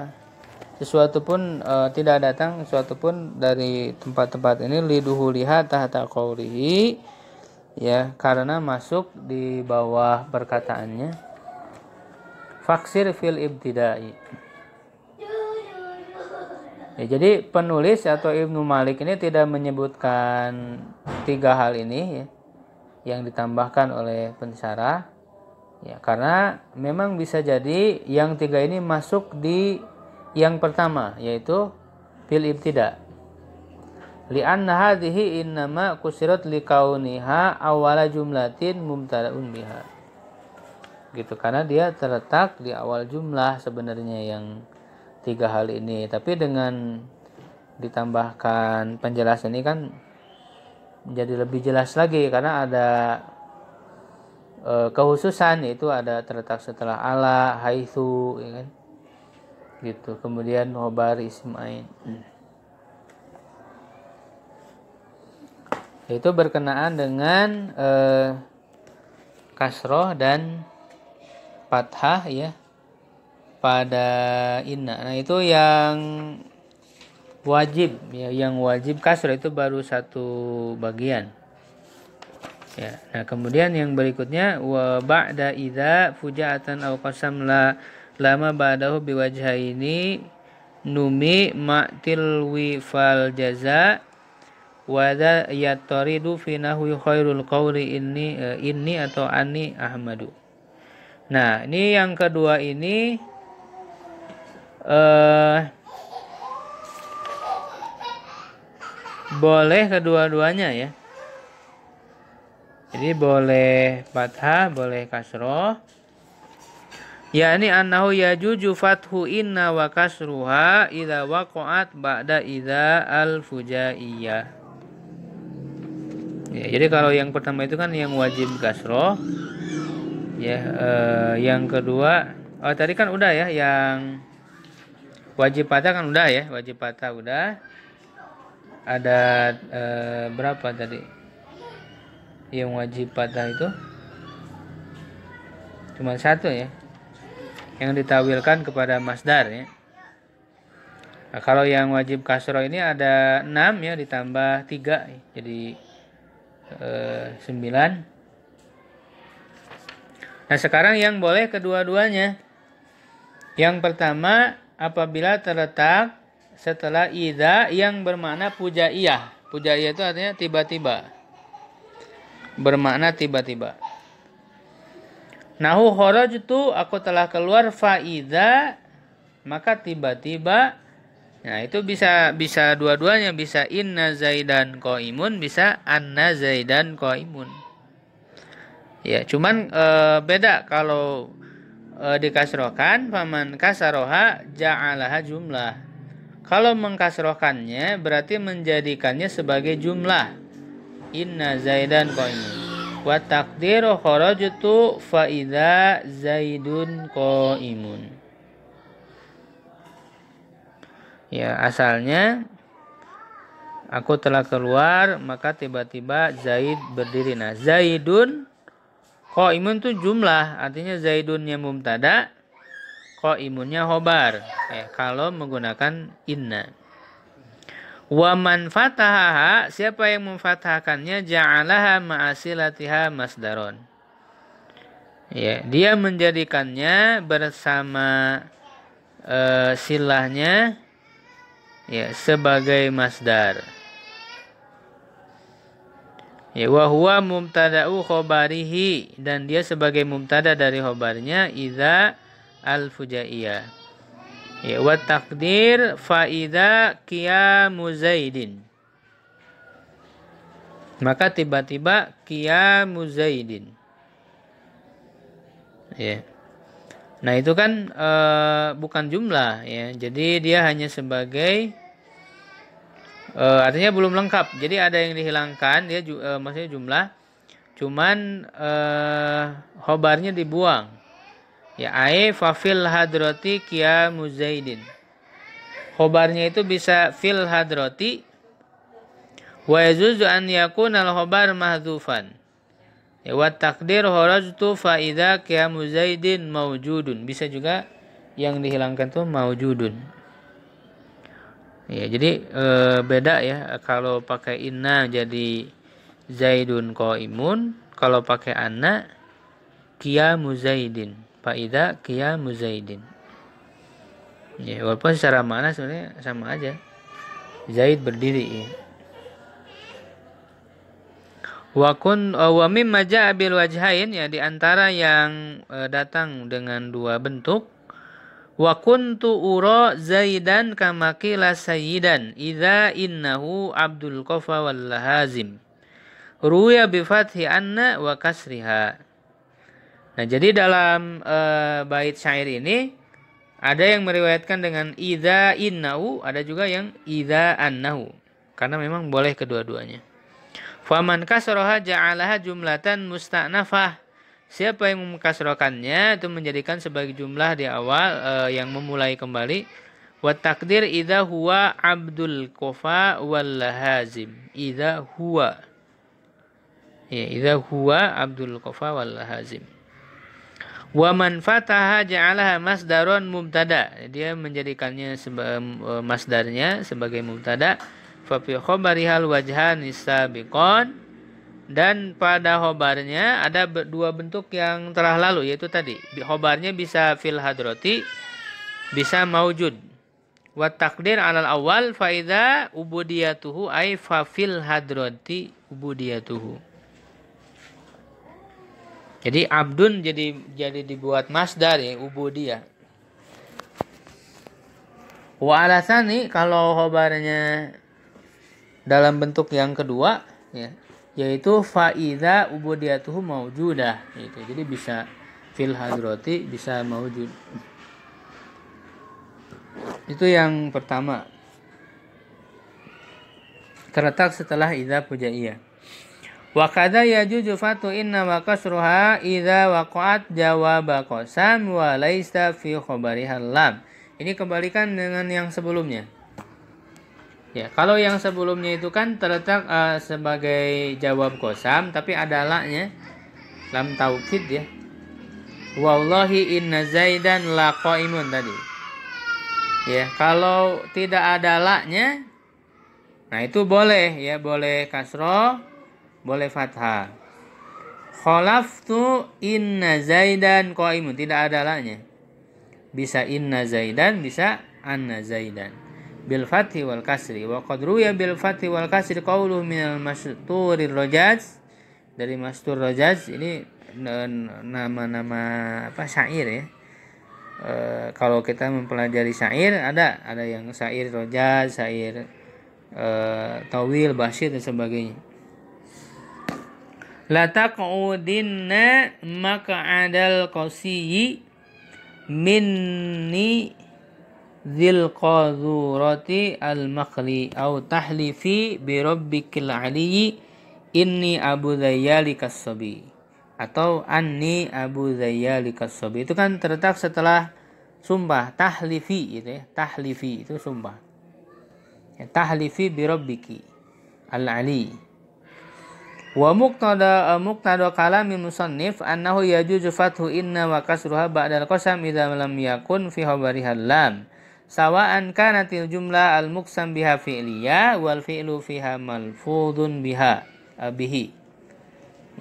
sesuatu pun uh, tidak datang sesuatu pun dari tempat-tempat ini liduhu lihat tahta ya karena masuk di bawah perkataannya faksir fil ibtidai ya, jadi penulis atau Ibnu Malik ini tidak menyebutkan tiga hal ini ya, yang ditambahkan oleh pensyarah ya karena memang bisa jadi yang tiga ini masuk di yang pertama yaitu fil ibtidai li'anna hadhihi innama kusirat likauniha awala jumlatin mumtada'un biha gitu karena dia terletak di awal jumlah sebenarnya yang tiga hal ini tapi dengan ditambahkan penjelasan ini kan jadi lebih jelas lagi karena ada e, kehususan itu ada terletak setelah ala haitsu ya kan gitu kemudian hobar ismain itu berkenaan dengan e, kasroh dan fathah ya pada inna. Nah, itu yang wajib ya, yang wajib kasrah itu baru satu bagian. Ya. Nah, kemudian yang berikutnya wa ba'da idza fuja'atan aw qasam la lama ba'dahu biwajhaini numi ma'til wi fal jaza wada yatoridu finahu khairul qawli inni eh, inni atau ani ahmadu Nah, ini yang kedua ini eh boleh kedua-duanya ya. Jadi boleh fathah, boleh kasroh. Ya Yani annahu juju fathu inna wa kasruha idza waqa'at ba'da ida al fujaiya Ya, jadi kalau yang pertama itu kan yang wajib kasroh ya uh, yang kedua oh tadi kan udah ya yang wajib patah kan udah ya wajib patah udah ada uh, berapa tadi yang wajib patah itu cuma satu ya yang ditawilkan kepada masdar ya Nah, kalau yang wajib kasro ini ada enam ya ditambah 3 jadi eh, sembilan. 9 Nah sekarang yang boleh kedua-duanya. Yang pertama apabila terletak setelah ida yang bermakna pujaiah pujaiah itu artinya tiba-tiba. Bermakna tiba-tiba. Nahu itu aku telah keluar faida maka tiba-tiba Nah, itu bisa bisa dua-duanya bisa inna zaidan koimun bisa anna zaidan koimun ya cuman e, beda kalau e, dikasrohkan paman kasaroha ja'alaha jumlah kalau mengkasrohkannya berarti menjadikannya sebagai jumlah inna zaidan ini wa takdiru kharajtu fa idza zaidun qaimun ya asalnya aku telah keluar maka tiba-tiba Zaid berdiri nah Zaidun imun itu jumlah, artinya zaidunnya ko imunnya hobar. Eh, kalau menggunakan inna. Wa man fatahaha, siapa yang memfatahkannya ja'alaha ma'asilatiha masdaron. Ya, dia menjadikannya bersama uh, silahnya ya sebagai masdar. Ya wa huwa mubtada'u khobarihi dan dia sebagai mubtada dari khobarnya idza al fujaiya Ya wa takdir fa idza qiyamu zaidin. Maka tiba-tiba qiyamu zaidin. Ya. Nah, itu kan uh, bukan jumlah ya. Jadi dia hanya sebagai e, artinya belum lengkap jadi ada yang dihilangkan dia ju, e, maksudnya jumlah cuman e, eh, hobarnya dibuang ya ae fafil hadroti kia muzaidin hobarnya itu bisa fil hadroti wa yuzu an yakuna al hobar mahdhufan ya wa takdir horajtu fa idza kia muzaidin mawjudun. bisa juga yang dihilangkan tuh mawjudun ya jadi e, beda ya kalau pakai inna jadi zaidun qaimun kalau pakai anna muzaidin pak faida kia muzaidin ya walaupun secara mana sebenarnya sama aja zaid berdiri ya wa kun eh, wa mimma wajhain ya di antara yang eh, datang dengan dua bentuk Wa kuntu ura Zaidan kamakila sayyidan idza innahu Abdul Qafa wal Hazim. Ruya bi fathi anna wa kasriha. Nah, jadi dalam uh, bait syair ini ada yang meriwayatkan dengan idza innahu, ada juga yang idza annahu. Karena memang boleh kedua-duanya. Faman kasroha ja'alaha jumlatan musta'nafah Siapa yang mengkasrokannya itu menjadikan sebagai jumlah di awal e, yang memulai kembali. Wa takdir idha huwa abdul kofa wal lahazim. Idha huwa. Ya, idha huwa abdul kofa wal lahazim. Wa man fataha ja'alaha masdaron mubtada. Dia menjadikannya seba, eh, masdarnya sebagai mubtada. Fa fi hal wajhan nisabiqan dan pada hobarnya ada dua bentuk yang telah lalu yaitu tadi hobarnya bisa fil hadroti bisa maujud. Wa takdir alal awal faida ubudiyatuhu ay fa fil hadroti ubudiyatuhu. Jadi abdun jadi jadi dibuat masdar ya ubudiyah. Wa alasani kalau hobarnya dalam bentuk yang kedua ya yaitu faida ubudiyatuhu maujudah itu Jadi bisa fil hadroti bisa maujud. Itu yang pertama. Terletak setelah idza pujaiyah. wakada kadza yajuju fatu inna wa kasruha idza waqa'at jawaba qasam wa laisa fi khabariha lam. Ini kebalikan dengan yang sebelumnya. Ya, kalau yang sebelumnya itu kan terletak uh, sebagai jawab kosam tapi ada laknya lam taukid ya. Wallahi inna Zaidan laqaimun tadi. Ya, kalau tidak ada laknya nah itu boleh ya, boleh kasroh, boleh fathah. tu inna Zaidan qaimun, tidak ada laknya. Bisa inna Zaidan, bisa anna Zaidan bil fathi wal kasri wa qad ruya bil fathi wal kasri qawlu min al masturir rajaz dari mastur rajaz ini nama-nama apa syair ya e, kalau kita mempelajari syair ada ada yang syair rojaz syair e, tawil basir dan sebagainya la taqudinna adal qasiyi minni zil qadurati al makhli au tahlifi bi rabbikil aliyyi inni abu zayyali sabi atau anni abu zayyali sabi itu kan terletak setelah sumpah tahlifi gitu ya tahlifi itu sumpah ya, tahlifi bi rabbiki al ali wa muqtada muqtada kalam musannif annahu yajuzu fathu inna wa kasruha ba'dal qasam idza lam yakun fi khabariha lam sawa'an kanatil jumlah al muksam biha fi'liya wal fi'lu fiha malfudun biha eh, bihi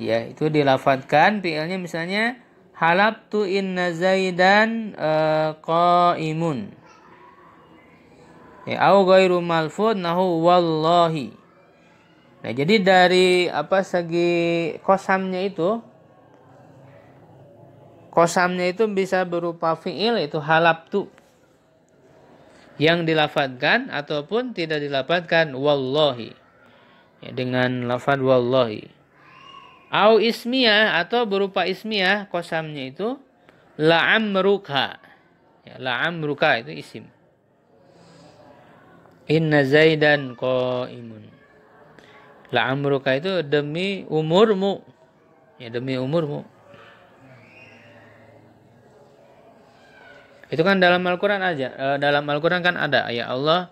ya itu dilafatkan fi'ilnya misalnya halabtu inna zaidan eh, qaimun ya au ghairu malfud nahu wallahi nah jadi dari apa segi kosamnya itu kosamnya itu bisa berupa fi'il itu halabtu yang dilafatkan ataupun tidak dilafatkan wallahi ya, dengan lafad wallahi au ismiyah atau berupa ismiyah kosamnya itu la'amruka ya, la'amruka itu isim inna zaidan laam la'amruka itu demi umurmu ya demi umurmu Itu kan dalam Al-Quran aja. E, dalam Al-Quran kan ada. Ya Allah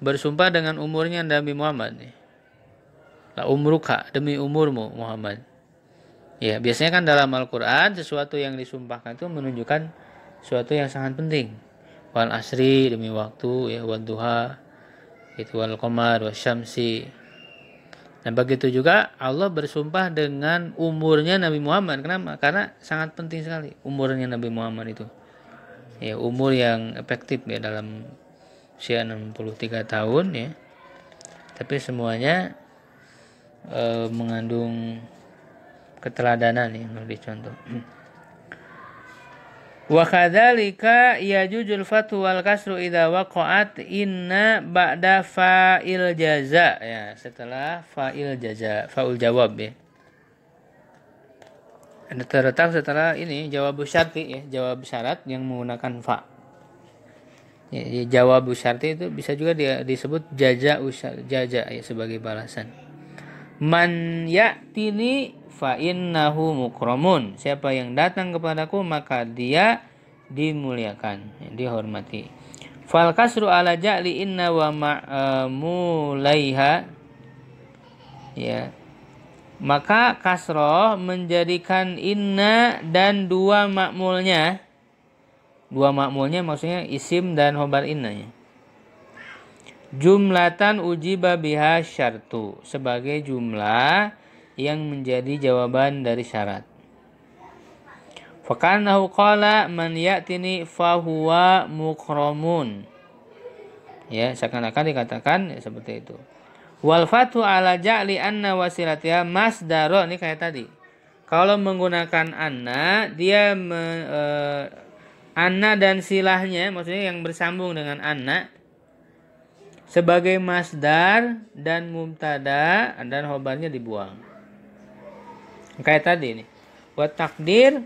bersumpah dengan umurnya Nabi Muhammad. nih, La umruka demi umurmu Muhammad. Ya biasanya kan dalam Al-Quran sesuatu yang disumpahkan itu menunjukkan sesuatu yang sangat penting. Wal asri demi waktu ya wal duha itu wal komar wal syamsi. dan begitu juga Allah bersumpah dengan umurnya Nabi Muhammad. Kenapa? Karena sangat penting sekali umurnya Nabi Muhammad itu ya umur yang efektif ya dalam usia 63 tahun ya tapi semuanya e, mengandung keteladanan nih ya, contoh wa kadzalika yajuzul fathu wal kasru idza waqa'at inna ba'da fa'il jaza ya setelah fa'il jaza faul jawab ya terletak setelah ini jawab syarti ya jawab syarat yang menggunakan fa ya, ya jawab syarti itu bisa juga dia disebut jaja usar jaja ya sebagai balasan man tini fa innahu mukromun siapa yang datang kepadaku maka dia dimuliakan ya, dihormati fal kasru ala ja'li inna wa ma'mulaiha ya maka kasroh menjadikan inna dan dua makmulnya dua makmulnya maksudnya isim dan hobar innanya jumlatan uji babiha syartu sebagai jumlah yang menjadi jawaban dari syarat fakannahu qala man ya'tini fahuwa mukromun. ya seakan-akan dikatakan ya, seperti itu Wal fatu ala ja'li anna wasilatiha masdaro ini kayak tadi. Kalau menggunakan anna, dia me, e, anna dan silahnya maksudnya yang bersambung dengan anna sebagai masdar dan mumtada dan hobarnya dibuang. Kayak tadi ini. Wa takdir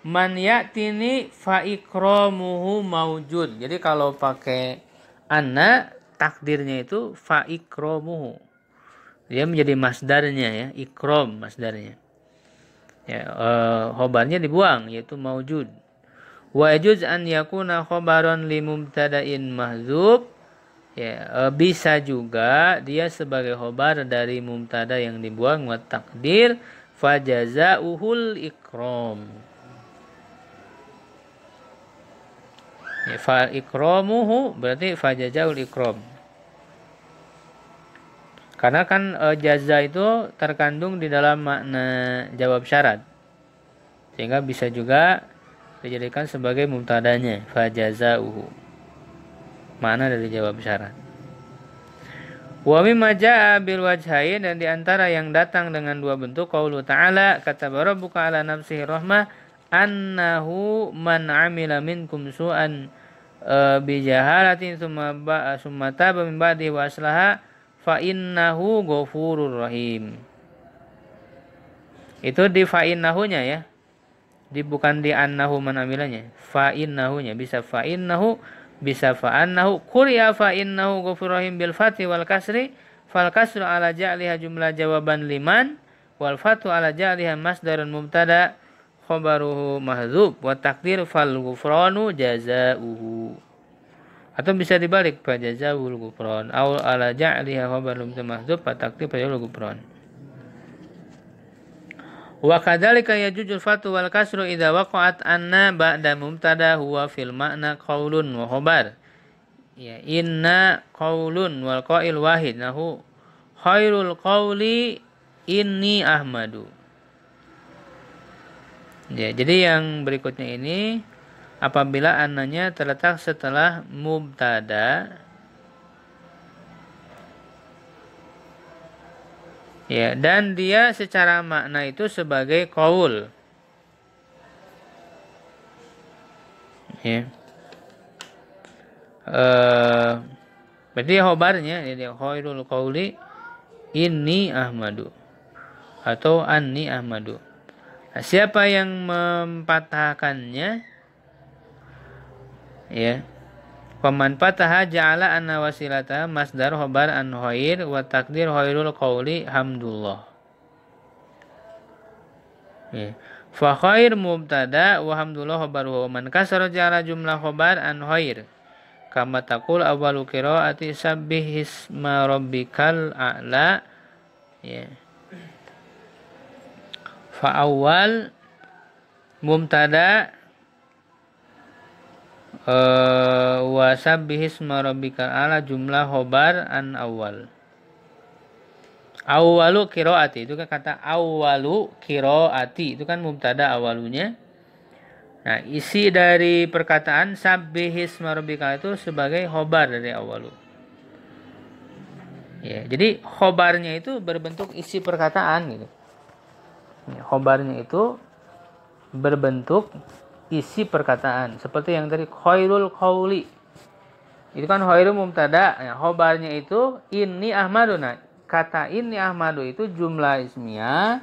man ya'tini fa ikramuhu maujud. Jadi kalau pakai anna takdirnya itu fa ikromuhu dia menjadi masdarnya ya ikrom masdarnya ya e, khobarnya dibuang yaitu maujud wa yajuz an yakuna khobaron limubtada'in mahzub ya e, bisa juga dia sebagai hobar dari mubtada yang dibuang wa takdir fajazauhul ikrom fa ikromuhu berarti fa ikrom karena kan e, jaza itu terkandung di dalam makna jawab syarat sehingga bisa juga dijadikan sebagai mutadanya fa jazauhu mana dari jawab syarat Wa mimma jaa bil wajhain dan diantara yang datang dengan dua bentuk qaulu ta'ala kata rabbuka ala nafsihi rahmah annahu man amila minkum su'an e, bi jahalatin summa ba summa taba min ba'di wa aslaha fa innahu ghafurur rahim. Itu di fa innahunya ya. Di bukan di annahu man amilanya. Fa innahunya bisa fa innahu bisa fa annahu quriya fa innahu ghafurur rahim bil fathi wal kasri fal kasru ala ja'liha jumlah jawaban liman wal fatu ala ja'liha masdarun mubtada' khobaruhu mahzub wa takdir fal gufronu jazauhu atau bisa dibalik fa jazaul gufron aw ala ja'liha baru mahzub fa takdir fa gufron wa kadzalika yajuzul fatu wal kasru idza waqa'at anna ba'da mubtada huwa fil ma'na qaulun wa khobar ya inna qaulun wal qail wahid nahu khairul qauli inni ahmadu Ya, jadi yang berikutnya ini apabila ananya terletak setelah mubtada ya dan dia secara makna itu sebagai kaul ya e, berarti hobarnya jadi khairul qauli ini ahmadu atau anni ahmadu Nah, siapa yang mempatahkannya? Ya. Paman pataha ja'ala anna wasilata masdar khobar an khair wa takdir khairul qawli hamdullah. Ya. Fa khair mubtada wa hamdullah khobar wa man kasara ja'ala jumlah khobar an khair. Kama takul awalu ati sabbih isma rabbikal a'la. Ya. Fa'awal mumtada uh, eh, wasabihis marabbikal ala jumlah hobar an awal awalu kiroati itu kan kata awalu kiroati itu kan mumtada awalunya nah isi dari perkataan sabihis marabbikal itu sebagai hobar dari awalu ya jadi hobarnya itu berbentuk isi perkataan gitu khobarnya itu berbentuk isi perkataan seperti yang dari khairul khawli itu kan khairul mumtada ya, khobarnya itu ini ahmadu nah kata ini ahmadu itu jumlah ismiah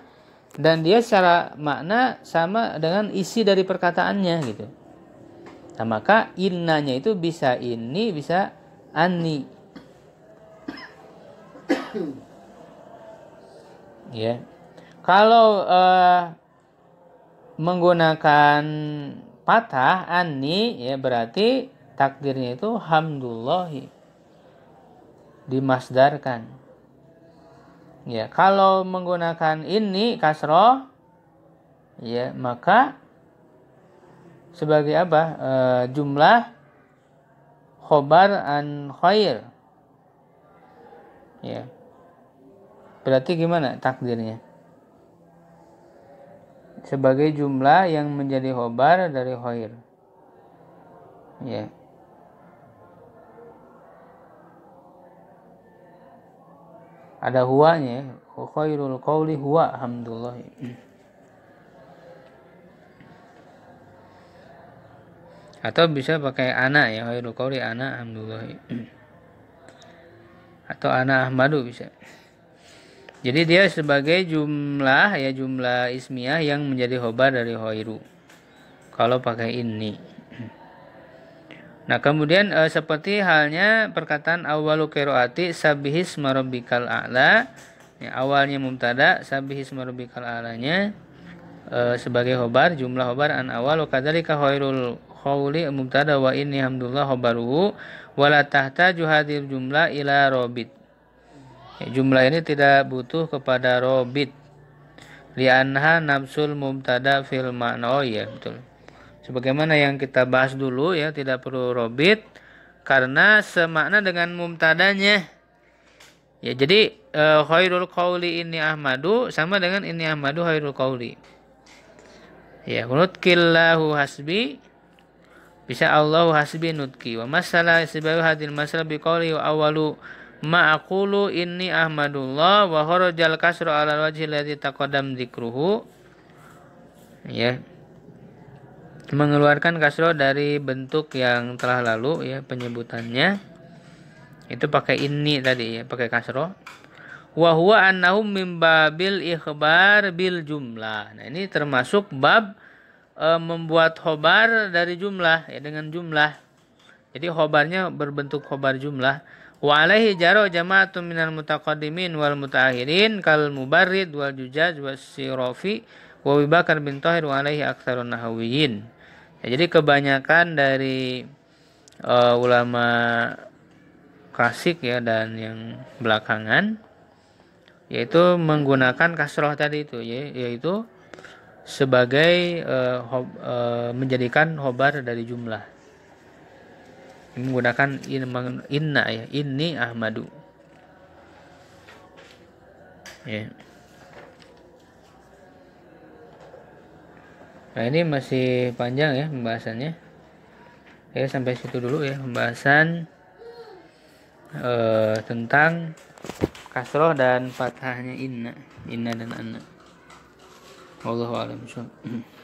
dan dia secara makna sama dengan isi dari perkataannya gitu nah maka innanya itu bisa ini bisa ani ya yeah. Kalau uh, menggunakan patah ani ya berarti takdirnya itu hamdullahi dimasdarkan. Ya, kalau menggunakan ini kasroh ya maka sebagai apa? E, jumlah khobar an khair. Ya. Berarti gimana takdirnya? sebagai jumlah yang menjadi hobar dari hoir ya yeah. ada huanya, khairul qawli huwa alhamdulillah atau bisa pakai anak ya khairul qawli anak alhamdulillah atau anak ahmadu bisa jadi dia sebagai jumlah ya jumlah ismiyah yang menjadi hobar dari hoiru. Kalau pakai ini. Nah kemudian e, seperti halnya perkataan awalu keroati sabihis marobikal a'la ya, awalnya mumtada sabihis marobikal a'lanya e, sebagai hobar jumlah hobar an awalu wa kadzalika khairul mumtada wa inni hamdulillah hobaru wala tahta juhadir jumlah ila robit Ya, jumlah ini tidak butuh kepada robit. Lianha nafsul mumtada fil makna. Oh iya betul. Sebagaimana yang kita bahas dulu ya tidak perlu robit karena semakna dengan mumtadanya Ya jadi uh, khairul qauli ini Ahmadu sama dengan ini Ahmadu khairul qauli. Ya, nutkillahu hasbi bisa Allahu hasbi nutki wa masalah sebab hadil masalah biqauli wa awalu ma'akulu inni ahmadullah wa horojal kasru ala wajhi alladhi taqadam zikruhu. ya mengeluarkan kasro dari bentuk yang telah lalu ya penyebutannya itu pakai ini tadi ya pakai kasro wa huwa annahum min babil ikhbar bil jumlah nah ini termasuk bab e, membuat hobar dari jumlah ya dengan jumlah jadi hobarnya berbentuk hobar jumlah Wa alaihi jaro jama'atun minal mutaqaddimin wal mutaakhirin kal mubarrid wal jujaj was wa Bakar bin Tahir wa alaihi aktsarun nahawiyyin. Ya, jadi kebanyakan dari uh, ulama klasik ya dan yang belakangan yaitu menggunakan kasroh tadi itu ya, yaitu sebagai uh, hob, uh, menjadikan hobar dari jumlah menggunakan in, inna ya ini Ahmadu ya nah ini masih panjang ya pembahasannya ya sampai situ dulu ya pembahasan eh, tentang kasroh dan fathahnya inna inna dan anna Allahu a'lam